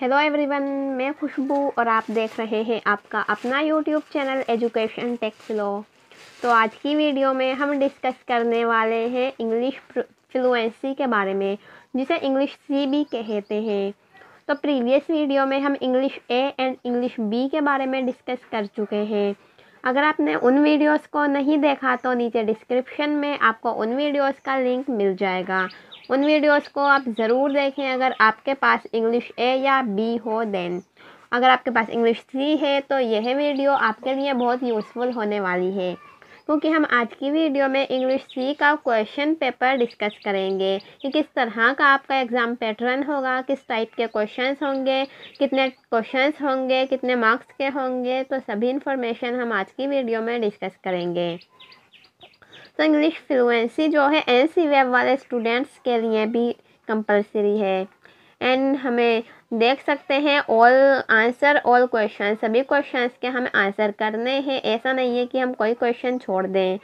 Hello everyone मैं खुशबू और आप देख रहे हैं आपका अपना यूट्यूब चैनल एजुकेशन टेक्सलो तो आज की वीडियो में हम डिस्कस करने वाले हैं इंग्लिश फ्लुएंसी के बारे में जिसे इंग्लिश सी भी कहते हैं तो प्रीवियस वीडियो में हम English A and English B के बारे में डिस्कस कर चुके हैं अगर आपने उन वीडियोस को नहीं देखा तो नीचे डिस्क्रिप्शन में आपको उन वीडियोस का लिंक मिल जाएगा उन वीडियोस को आप ज़रूर देखें अगर आपके पास इंग्लिश ए या बी हो देन अगर आपके पास इंग्लिश सी है तो यह वीडियो आपके लिए बहुत यूज़फुल होने वाली है क्योंकि हम आज की वीडियो में इंग्लिश सी का क्वेश्चन पेपर डिस्कस करेंगे कि किस तरह का आपका एग्ज़ाम पैटर्न होगा किस टाइप के क्वेश्चंस होंगे कितने क्वेश्चंस होंगे कितने मार्क्स के होंगे तो सभी इन्फॉर्मेशन हम आज की वीडियो में डिस्कस करेंगे तो इंग्लिश फ्लुएंसी जो है एन सी वेब वाले स्टूडेंट्स के लिए भी कंपलसरी है एंड हमें देख सकते हैं ऑल आंसर ऑल क्वेश्चन सभी क्वेश्चंस के हमें आंसर करने हैं ऐसा नहीं है कि हम कोई क्वेश्चन छोड़ दें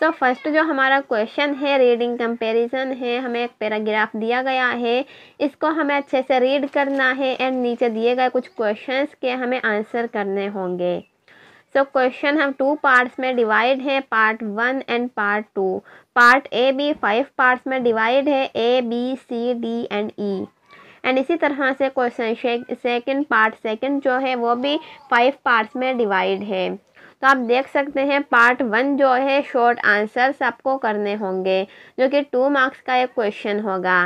सो so, फर्स्ट जो हमारा क्वेश्चन है रीडिंग कंपैरिजन है हमें एक पैराग्राफ दिया गया है इसको हमें अच्छे से रीड करना है एंड नीचे दिए गए कुछ क्वेश्चंस के हमें आंसर करने होंगे तो क्वेश्चन हम टू पार्ट्स में डिवाइड है part one and part two part A भी फाइव पार्ट्स में डिवाइड है A B C D and E and इसी तरह से क्वेश्चन सेकंड पार्ट सेकंड जो है वो भी फाइव पार्ट्स में डिवाइड है तो आप देख सकते हैं पार्ट वन जो है शॉर्ट आंसर्स आपको करने होंगे जो कि टू मार्क्स का एक क्वेश्चन होगा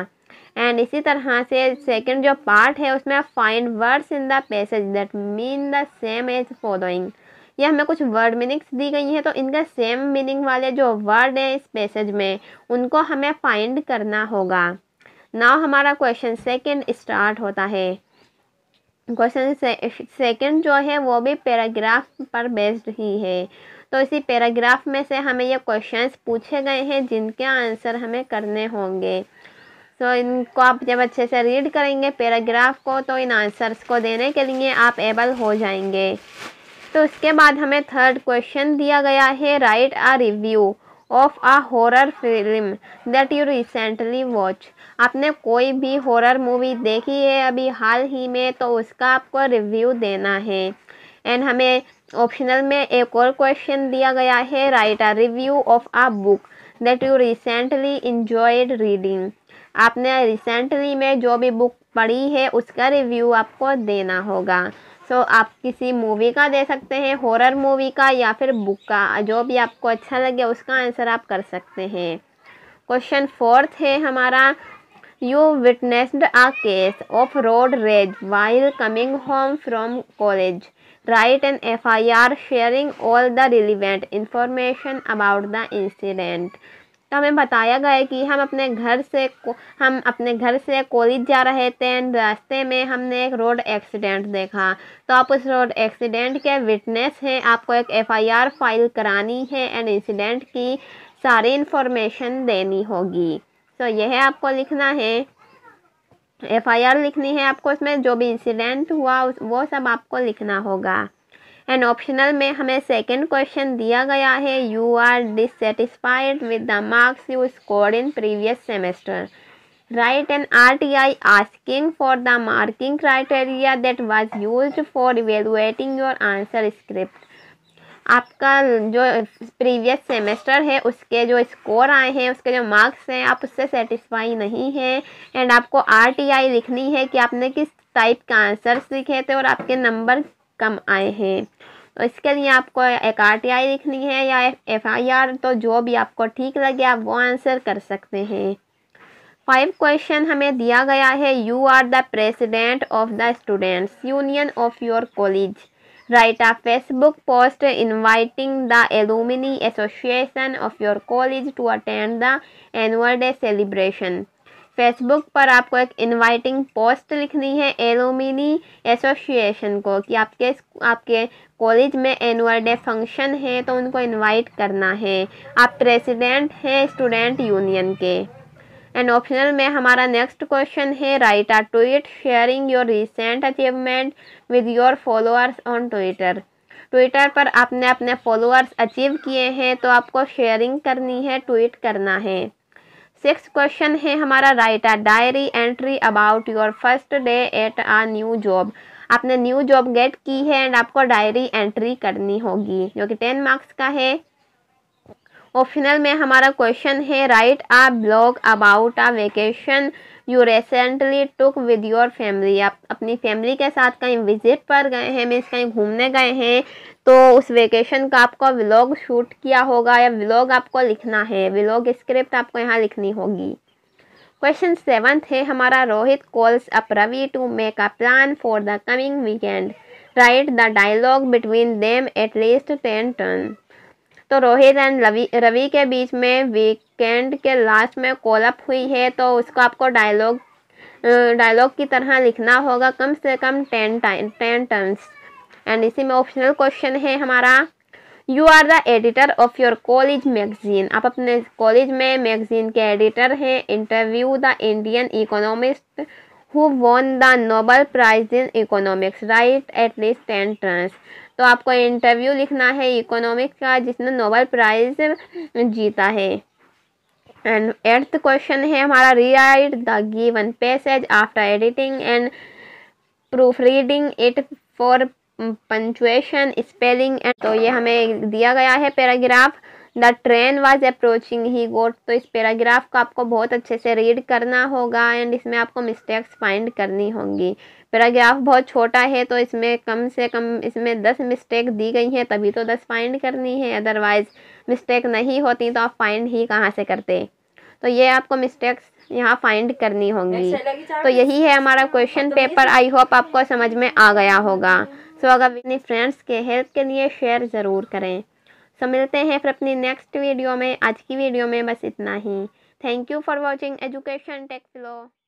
एंड इसी तरह से सेकंड जो पार्ट है उसमें find words in the passage that mean the same as following या हमें कुछ वर्ड मीनिंग्स दी गई हैं तो इनके सेम मीनिंग वाले जो वर्ड हैं इस पैसेज में उनको हमें फाइंड करना होगा नाउ हमारा क्वेश्चन सेकेंड स्टार्ट होता है क्वेश्चन सेकंड जो है वो भी पैराग्राफ पर बेस्ड ही है तो इसी पैराग्राफ में से हमें ये क्वेश्चंस पूछे गए हैं जिनके आंसर हमें करने होंगे तो इनको आप जब अच्छे से रीड करेंगे पैराग्राफ को तो इन आंसर्स को देने के लिए आप एबल हो जाएंगे तो उसके बाद हमें थर्ड क्वेश्चन दिया गया है write a review of a horror film that you recently watch आपने कोई भी हॉरर मूवी देखी है अभी हाल ही में तो उसका आपको रिव्यू देना है एंड हमें ऑप्शनल में एक और क्वेश्चन दिया गया है write a review of a book that you recently enjoyed reading आपने रिसेंटली में जो भी बुक पढ़ी है उसका रिव्यू आपको देना होगा सो so, आप किसी मूवी का दे सकते हैं हॉरर मूवी का या फिर बुक का जो भी आपको अच्छा लगे उसका आंसर आप कर सकते हैं क्वेश्चन फोर्थ है हमारा you witnessed a case of road rage while coming home from college write an F I R sharing all the relevant information about the incident तो हमें बताया गया कि हम अपने घर से हम अपने घर से कॉलेज जा रहे थे रास्ते में हमने एक रोड एक्सीडेंट देखा तो आप उस रोड एक्सीडेंट के विटनेस हैं आपको एक एफआईआर फाइल करानी है एंड इंसिडेंट की सारी इंफॉर्मेशन देनी होगी तो यह आपको लिखना है एफआईआर लिखनी है आपको इसमें जो भी इंसिडेंट हुआ वो सब आपको लिखना होगा एंड ऑप्शनल में हमें सेकेंड क्वेश्चन दिया गया है you are dissatisfied with the marks you score in previous semester write and R T I asking for the marking criteria that was use for evaluating your answer script आपका जो previous semester है उसके जो score आए हैं उसके जो marks हैं आप उससे सेटिस्फाई नहीं हैं एंड आपको आर टी आई लिखनी है कि आपने किस टाइप का आंसर्स लिखे थे और आपके नंबर कम आए हैं तो इसके लिए आपको एक आर टी आई लिखनी है या एफ आई आर तो जो भी आपको ठीक लगे आप वो आंसर कर सकते हैं फाइव क्वेश्चन हमें दिया गया है you are the president of the students union of your college write a Facebook post inviting the alumni association of your college to attend the annual day celebration Facebook पर आपको एक inviting post लिखनी है एलोमिनी association को कि आपके आपके college में एनुअल डे फंक्शन है तो उनको इनवाइट करना है आप प्रेसिडेंट हैं स्टूडेंट यूनियन के एंड ऑप्शनल में हमारा नेक्स्ट क्वेश्चन है write a tweet sharing your recent achievement with your followers on Twitter Twitter पर आपने अपने फॉलोअर्स अचीव किए हैं तो आपको शेयरिंग करनी है ट्वीट करना है सिक्स क्वेश्चन है हमारा write a diary entry about your first day at a new job आपने न्यू जॉब गेट की है एंड आपको डायरी एंट्री करनी होगी जो कि टेन मार्क्स का है और फिनल में हमारा क्वेश्चन है write a blog about a vacation you recently took with your family आप अपनी फैमिली के साथ कहीं विजिट पर गए हैं मीन्स कहीं घूमने गए हैं तो उस वेकेशन का आपको व्लॉग शूट किया होगा या व्लॉग आपको लिखना है व्लॉग स्क्रिप्ट आपको यहाँ लिखनी होगी क्वेश्चन सेवन्थ है हमारा Rohit calls up Ravi to make a plan for the coming weekend write the dialogue between them at least ten turn तो रोहित एंड रवि रवि के बीच में वीक सेकेंड के लास्ट में कॉलअप हुई है तो उसको आपको डायलॉग डायलॉग की तरह लिखना होगा कम से कम ten time ten terms and इसी में ऑप्शनल क्वेश्चन है हमारा you are the editor of your college magazine आप अपने कॉलेज में मैगजीन के एडिटर हैं interview the Indian economist who won the Nobel prize in economics write at least ten terms तो आपको इंटरव्यू लिखना है इकोनॉमिक्स का जिसने नोबल प्राइज जीता है एंड एट्थ क्वेश्चन है हमारा rewrite the given passage after editing and proof reading it for punctuation spelling and तो ये हमें दिया गया है paragraph the train was approaching he got तो इस पैराग्राफ को आपको बहुत अच्छे से रीड करना होगा एंड इसमें आपको मिस्टेक्स फाइंड करनी होंगी पैराग्राफ बहुत छोटा है तो इसमें कम से कम इसमें दस मिस्टेक दी गई हैं तभी तो दस फाइंड करनी है अदरवाइज़ मिस्टेक नहीं होती तो आप फाइंड ही कहाँ से करते तो ये आपको मिस्टेक्स यहाँ फाइंड करनी होंगी तो यही है हमारा क्वेश्चन हाँ, तो पेपर आई होप आपको समझ में आ गया होगा सो हम्म। अगर अपनी फ्रेंड्स के हेल्प के लिए शेयर ज़रूर करें सो मिलते हैं फिर अपनी नेक्स्ट वीडियो में आज की वीडियो में बस इतना ही thank you for watching education tech flow